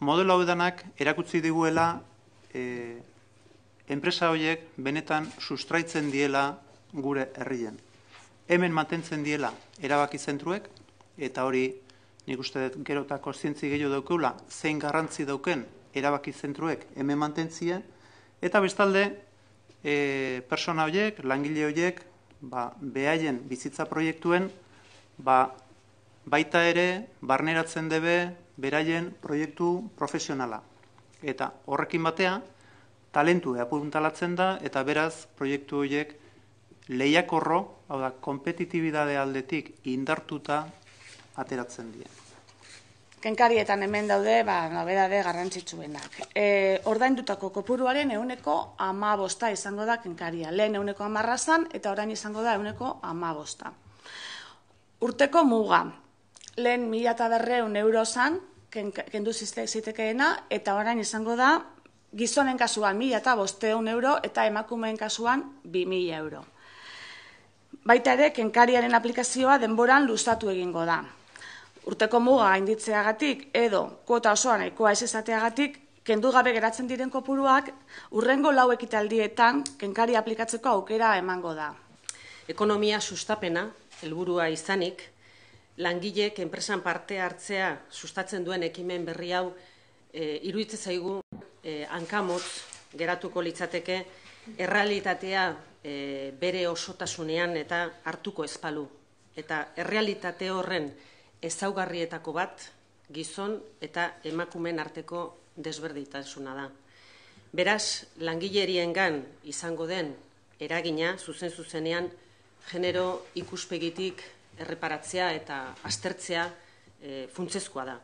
Modelo hau erakutzi diguela eh, enpresa horiek benetan sustraitzen diela gure herrien. Hemen mantentzen diela erabaki zentruek, eta hori nik uste dut gerotako zientzi gehiago daukula, zein garrantzi dauken erabaki zentruek hemen mantentzia, eta bestalde e, eh, persona horiek, langile horiek, ba, behaien bizitza proiektuen, ba, baita ere, barneratzen debe, beraien proiektu profesionala. Eta horrekin batea, talentu eapuntalatzen da eta beraz proiektu horiek lehiakorro, hau da, kompetitibidade aldetik indartuta ateratzen dira. Kenkarietan hemen daude, ba, de garrantzitsuenak. E, ordain dutako kopuruaren euneko amabosta izango da kenkaria. Lehen euneko amarrazan eta orain izango da euneko amabosta. Urteko muga, lehen mila eta euro kendu zitekeena, eta orain izango da, gizonen kasuan mila eta bosteun euro, eta emakumeen kasuan bi euro. Baita ere, kenkariaren aplikazioa denboran luztatu egingo da. Urteko muga inditzeagatik edo kuota osoan ekoa ez kendu gabe geratzen diren kopuruak, urrengo lau ekitaldietan kenkari aplikatzeko aukera emango da. Ekonomia sustapena, helburua izanik, langilek enpresan parte hartzea sustatzen duen ekimen berri hau eh, iruitze zaigu eh, hankamots geratuko litzateke errealitatea eh, bere osotasunean eta hartuko espalu eta errealitate horren ezaugarrietako bat gizon eta emakumen arteko desberditasuna da Beraz langileriengan izango den eragina zuzen zuzenean genero ikuspegitik erreparatzea eta aztertzea eh, funtsezkoa da.